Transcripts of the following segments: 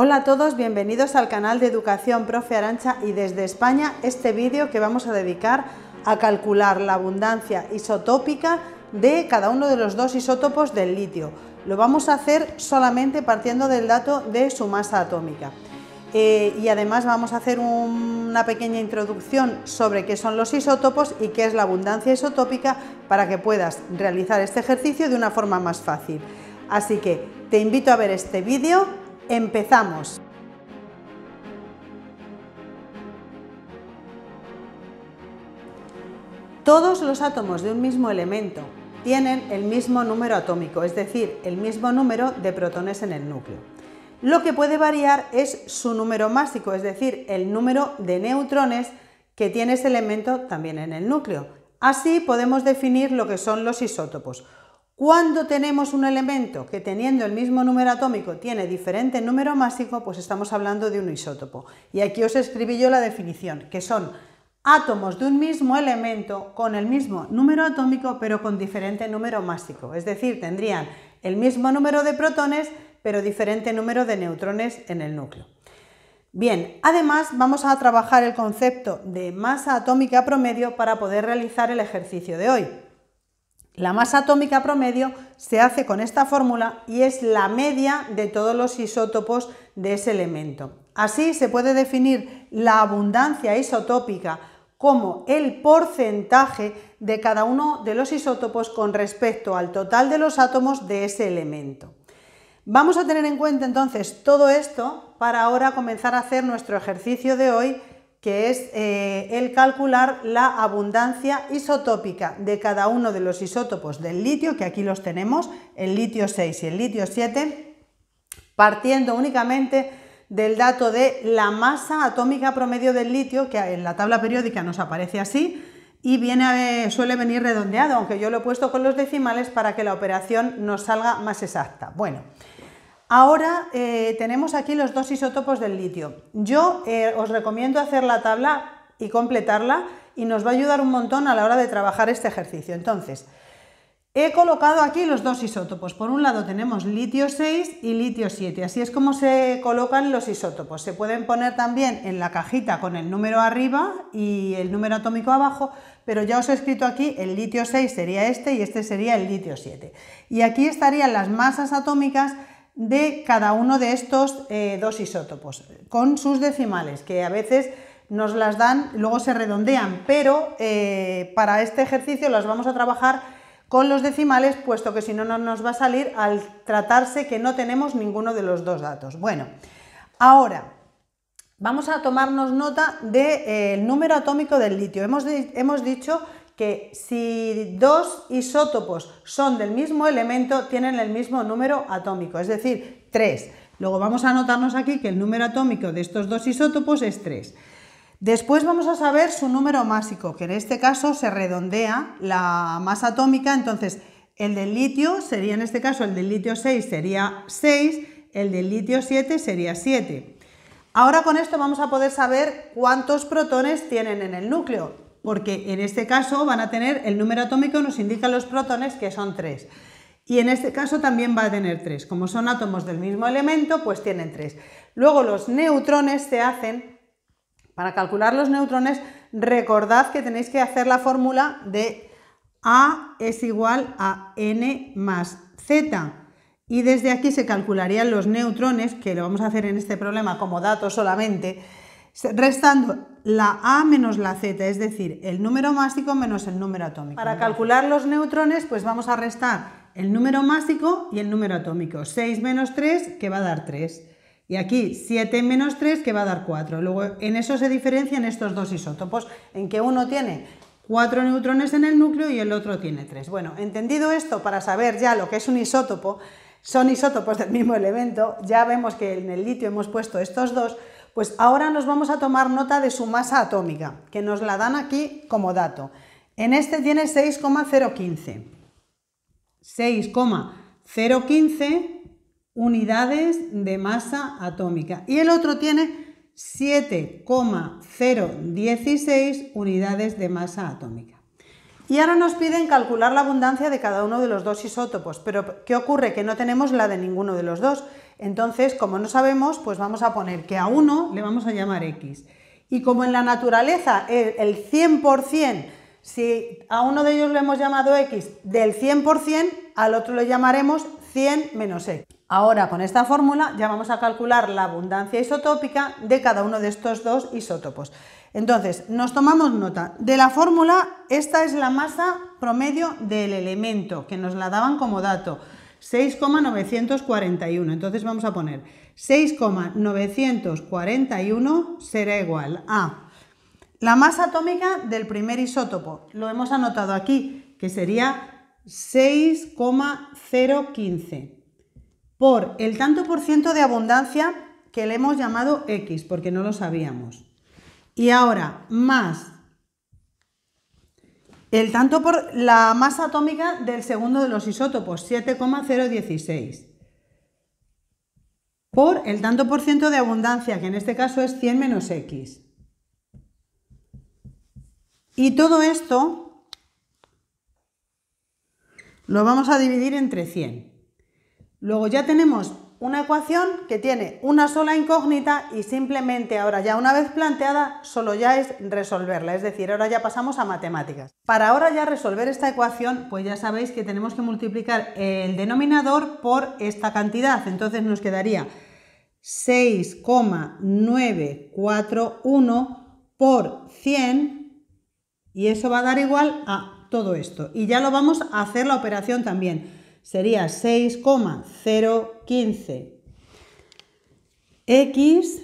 Hola a todos, bienvenidos al canal de Educación Profe Arancha y desde España este vídeo que vamos a dedicar a calcular la abundancia isotópica de cada uno de los dos isótopos del litio. Lo vamos a hacer solamente partiendo del dato de su masa atómica. Eh, y además vamos a hacer una pequeña introducción sobre qué son los isótopos y qué es la abundancia isotópica para que puedas realizar este ejercicio de una forma más fácil. Así que te invito a ver este vídeo ¡Empezamos! Todos los átomos de un mismo elemento tienen el mismo número atómico, es decir, el mismo número de protones en el núcleo. Lo que puede variar es su número másico, es decir, el número de neutrones que tiene ese elemento también en el núcleo. Así podemos definir lo que son los isótopos. Cuando tenemos un elemento que teniendo el mismo número atómico tiene diferente número másico, pues estamos hablando de un isótopo. Y aquí os escribí yo la definición, que son átomos de un mismo elemento con el mismo número atómico pero con diferente número másico. Es decir, tendrían el mismo número de protones pero diferente número de neutrones en el núcleo. Bien, además vamos a trabajar el concepto de masa atómica promedio para poder realizar el ejercicio de hoy. La masa atómica promedio se hace con esta fórmula y es la media de todos los isótopos de ese elemento. Así se puede definir la abundancia isotópica como el porcentaje de cada uno de los isótopos con respecto al total de los átomos de ese elemento. Vamos a tener en cuenta entonces todo esto para ahora comenzar a hacer nuestro ejercicio de hoy que es eh, el calcular la abundancia isotópica de cada uno de los isótopos del litio, que aquí los tenemos, el litio 6 y el litio 7, partiendo únicamente del dato de la masa atómica promedio del litio, que en la tabla periódica nos aparece así, y viene, eh, suele venir redondeado, aunque yo lo he puesto con los decimales para que la operación nos salga más exacta. Bueno, Ahora eh, tenemos aquí los dos isótopos del litio. Yo eh, os recomiendo hacer la tabla y completarla y nos va a ayudar un montón a la hora de trabajar este ejercicio. Entonces, he colocado aquí los dos isótopos. Por un lado tenemos litio 6 y litio 7. Así es como se colocan los isótopos. Se pueden poner también en la cajita con el número arriba y el número atómico abajo, pero ya os he escrito aquí, el litio 6 sería este y este sería el litio 7. Y aquí estarían las masas atómicas de cada uno de estos eh, dos isótopos, con sus decimales, que a veces nos las dan, luego se redondean, pero eh, para este ejercicio las vamos a trabajar con los decimales, puesto que si no, no nos va a salir al tratarse que no tenemos ninguno de los dos datos. Bueno, ahora vamos a tomarnos nota del de, eh, número atómico del litio. Hemos, hemos dicho que si dos isótopos son del mismo elemento, tienen el mismo número atómico, es decir, 3. Luego vamos a anotarnos aquí que el número atómico de estos dos isótopos es 3. Después vamos a saber su número másico, que en este caso se redondea la masa atómica, entonces el del litio sería, en este caso, el del litio 6 sería 6, el del litio 7 sería 7. Ahora con esto vamos a poder saber cuántos protones tienen en el núcleo porque en este caso van a tener el número atómico, nos indican los protones que son 3. Y en este caso también va a tener 3. Como son átomos del mismo elemento, pues tienen 3. Luego los neutrones se hacen, para calcular los neutrones, recordad que tenéis que hacer la fórmula de A es igual a N más Z. Y desde aquí se calcularían los neutrones, que lo vamos a hacer en este problema como dato solamente, restando la A menos la Z, es decir, el número másico menos el número atómico. Para calcular los neutrones, pues vamos a restar el número másico y el número atómico. 6 menos 3, que va a dar 3. Y aquí 7 menos 3, que va a dar 4. Luego, en eso se diferencian estos dos isótopos, en que uno tiene 4 neutrones en el núcleo y el otro tiene 3. Bueno, entendido esto, para saber ya lo que es un isótopo, son isótopos del mismo elemento, ya vemos que en el litio hemos puesto estos dos, pues ahora nos vamos a tomar nota de su masa atómica, que nos la dan aquí como dato. En este tiene 6,015. 6,015 unidades de masa atómica. Y el otro tiene 7,016 unidades de masa atómica. Y ahora nos piden calcular la abundancia de cada uno de los dos isótopos, pero ¿qué ocurre? Que no tenemos la de ninguno de los dos. Entonces, como no sabemos, pues vamos a poner que a uno le vamos a llamar x. Y como en la naturaleza el 100%, si a uno de ellos le hemos llamado x del 100%, al otro le llamaremos 100 menos x. Ahora con esta fórmula ya vamos a calcular la abundancia isotópica de cada uno de estos dos isótopos. Entonces, nos tomamos nota de la fórmula, esta es la masa promedio del elemento, que nos la daban como dato. 6,941. Entonces vamos a poner 6,941 será igual a la masa atómica del primer isótopo. Lo hemos anotado aquí, que sería 6,015 por el tanto por ciento de abundancia que le hemos llamado X, porque no lo sabíamos. Y ahora, más el tanto por la masa atómica del segundo de los isótopos, 7,016. Por el tanto por ciento de abundancia, que en este caso es 100 menos X. Y todo esto lo vamos a dividir entre 100. Luego ya tenemos una ecuación que tiene una sola incógnita y simplemente ahora ya una vez planteada solo ya es resolverla, es decir, ahora ya pasamos a matemáticas. Para ahora ya resolver esta ecuación, pues ya sabéis que tenemos que multiplicar el denominador por esta cantidad, entonces nos quedaría 6,941 por 100 y eso va a dar igual a todo esto. Y ya lo vamos a hacer la operación también sería 6,015 x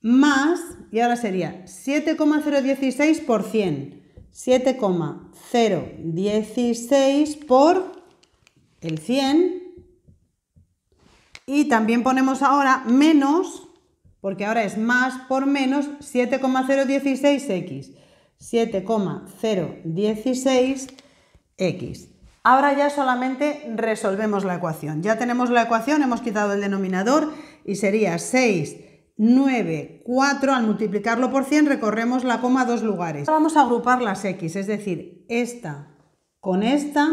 más, y ahora sería 7,016 por 100. 7,016 por el 100. Y también ponemos ahora menos, porque ahora es más por menos, 7,016x. 7,016x. Ahora ya solamente resolvemos la ecuación. Ya tenemos la ecuación, hemos quitado el denominador y sería 6, 9, 4. Al multiplicarlo por 100 recorremos la coma dos lugares. vamos a agrupar las x, es decir, esta con esta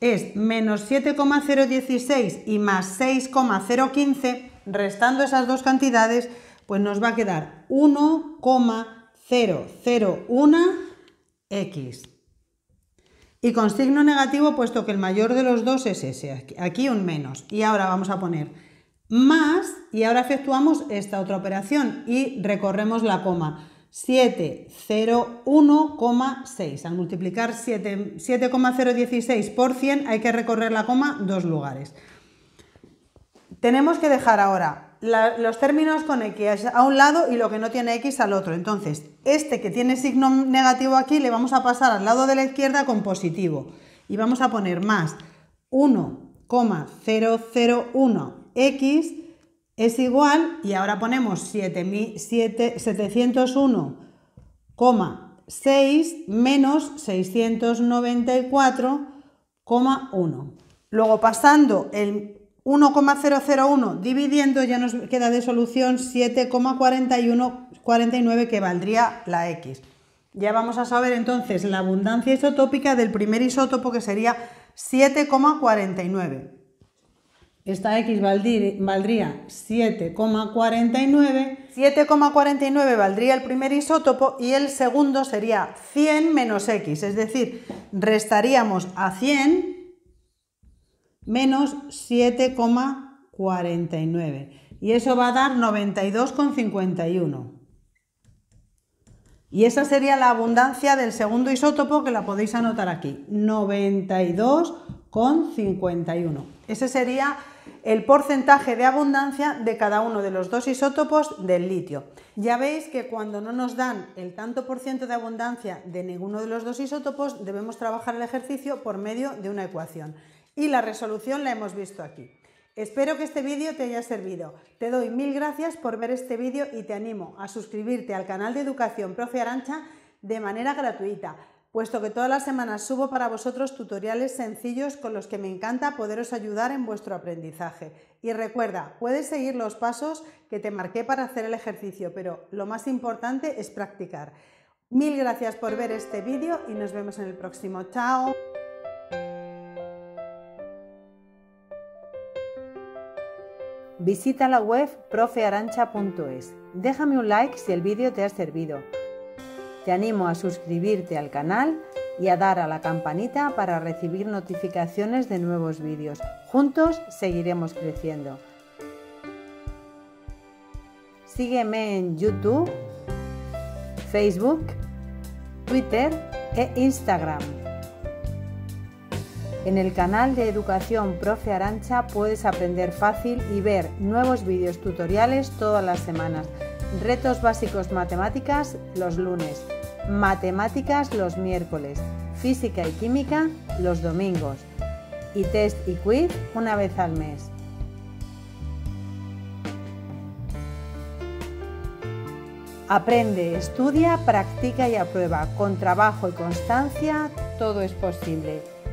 es menos 7,016 y más 6,015. Restando esas dos cantidades, pues nos va a quedar 1,001x. Y con signo negativo, puesto que el mayor de los dos es ese, aquí un menos. Y ahora vamos a poner más y ahora efectuamos esta otra operación y recorremos la coma. 701,6. Al multiplicar 7,016 por 100 hay que recorrer la coma dos lugares. Tenemos que dejar ahora los términos con X a un lado y lo que no tiene X al otro. Entonces, este que tiene signo negativo aquí le vamos a pasar al lado de la izquierda con positivo. Y vamos a poner más 1,001X es igual, y ahora ponemos 701,6 menos 694,1. Luego pasando el 1,001 dividiendo ya nos queda de solución 7,4149 que valdría la X. Ya vamos a saber entonces la abundancia isotópica del primer isótopo que sería 7,49. Esta X valdría 7,49. 7,49 valdría el primer isótopo y el segundo sería 100 menos X, es decir, restaríamos a 100 menos 7,49. Y eso va a dar 92,51. Y esa sería la abundancia del segundo isótopo que la podéis anotar aquí. 92,51. Ese sería el porcentaje de abundancia de cada uno de los dos isótopos del litio. Ya veis que cuando no nos dan el tanto por ciento de abundancia de ninguno de los dos isótopos, debemos trabajar el ejercicio por medio de una ecuación y la resolución la hemos visto aquí. Espero que este vídeo te haya servido. Te doy mil gracias por ver este vídeo y te animo a suscribirte al canal de Educación Profe Arancha de manera gratuita, puesto que todas las semanas subo para vosotros tutoriales sencillos con los que me encanta poderos ayudar en vuestro aprendizaje. Y recuerda, puedes seguir los pasos que te marqué para hacer el ejercicio, pero lo más importante es practicar. Mil gracias por ver este vídeo y nos vemos en el próximo. ¡Chao! Visita la web profearancha.es. Déjame un like si el vídeo te ha servido. Te animo a suscribirte al canal y a dar a la campanita para recibir notificaciones de nuevos vídeos. Juntos seguiremos creciendo. Sígueme en YouTube, Facebook, Twitter e Instagram. En el canal de educación Profe Arancha puedes aprender fácil y ver nuevos vídeos tutoriales todas las semanas. Retos básicos matemáticas los lunes, matemáticas los miércoles, física y química los domingos y test y quiz una vez al mes. Aprende, estudia, practica y aprueba. Con trabajo y constancia todo es posible.